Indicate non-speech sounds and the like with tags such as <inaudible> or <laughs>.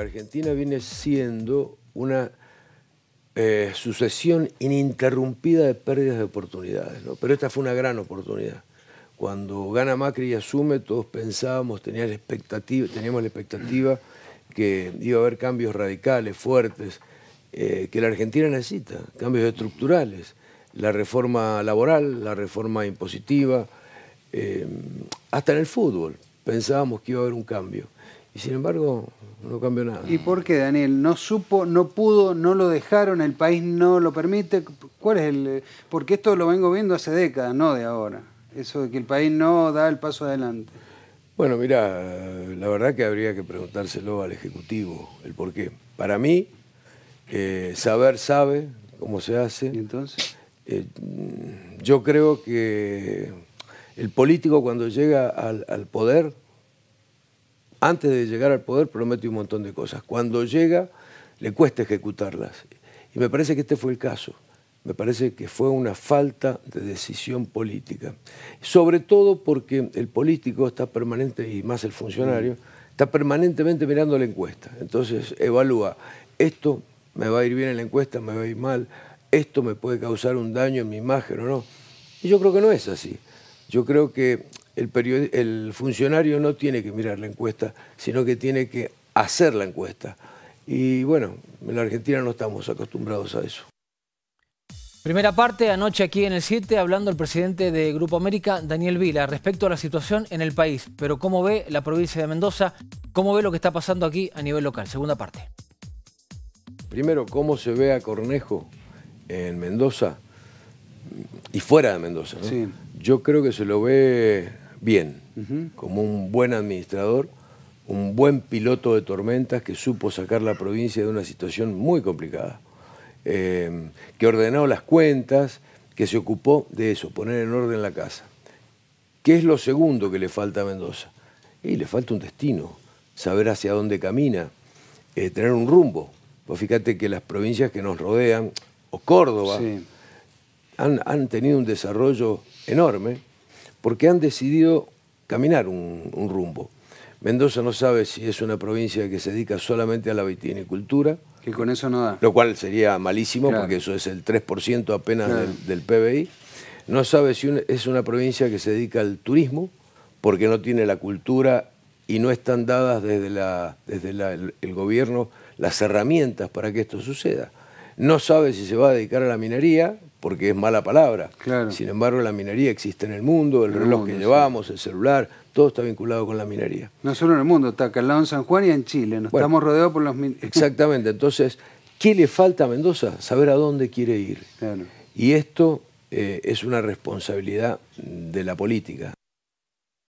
Argentina viene siendo una eh, sucesión ininterrumpida de pérdidas de oportunidades, pero esta fue una gran oportunidad. Cuando gana Macri y asume, todos pensábamos, teníamos la expectativa, teníamos la expectativa que iba a haber cambios radicales, fuertes, eh, que la Argentina necesita, cambios estructurales, la reforma laboral, la reforma impositiva, eh, hasta en el fútbol pensábamos que iba a haber un cambio y sin embargo no cambió nada. ¿Y por qué, Daniel? ¿No supo, no pudo, no lo dejaron, el país no lo permite? ¿Cuál es el...? Porque esto lo vengo viendo hace décadas, no de ahora. Eso de que el país no da el paso adelante. Bueno, mira, la verdad que habría que preguntárselo al Ejecutivo el por qué. Para mí, eh, saber sabe cómo se hace. entonces? Eh, yo creo que el político cuando llega al poder antes de llegar al poder promete un montón de cosas. Cuando llega, le cuesta ejecutarlas. Y me parece que este fue el caso. Me parece que fue una falta de decisión política. Sobre todo porque el político está permanente, y más el funcionario, está permanentemente mirando la encuesta. Entonces evalúa, esto me va a ir bien en la encuesta, me va a ir mal, esto me puede causar un daño en mi imagen o no. Y yo creo que no es así. Yo creo que el, funcionario no tiene que mirar la encuesta, sino que tiene que hacer la encuesta. Y bueno, en la Argentina no estamos acostumbrados a eso. Primera parte, anoche aquí en el 7, hablando el presidente de Grupo América, Daniel Vila, respecto a la situación en el país, pero cómo ve la provincia de Mendoza, cómo ve lo que está pasando aquí a nivel local. Segunda parte. Primero, cómo se ve a Cornejo en Mendoza y fuera de Mendoza. Sí yo creo que se lo ve bien, como un buen administrador, un buen piloto de tormentas que supo sacar la provincia de una situación muy complicada, eh, que ordenó las cuentas, que se ocupó de eso, poner en orden la casa. ¿Qué es lo segundo que le falta a Mendoza? Y le falta un destino, saber hacia dónde camina, eh, tener un rumbo. Pues fíjate que las provincias que nos rodean, o Córdoba, han, tenido un desarrollo enorme porque han decidido caminar un, rumbo. Mendoza no sabe si es una provincia que se dedica solamente a la vitinicultura. Que con eso no da. Lo cual sería malísimo porque eso es el 3% apenas del, PBI. No sabe si es una provincia que se dedica al turismo porque no tiene la cultura y no están dadas desde, la, desde el gobierno las herramientas para que esto suceda. No sabe si se va a dedicar a la minería porque es mala palabra. Sin embargo, la minería existe en el mundo, el, reloj que llevamos, el celular, todo está vinculado con la minería. No solo en el mundo, está acá al lado en San Juan y en Chile, nos estamos rodeados por los mineros. <laughs> Exactamente, entonces, ¿qué le falta a Mendoza? Saber a dónde quiere ir. Y esto eh, es una responsabilidad de la política.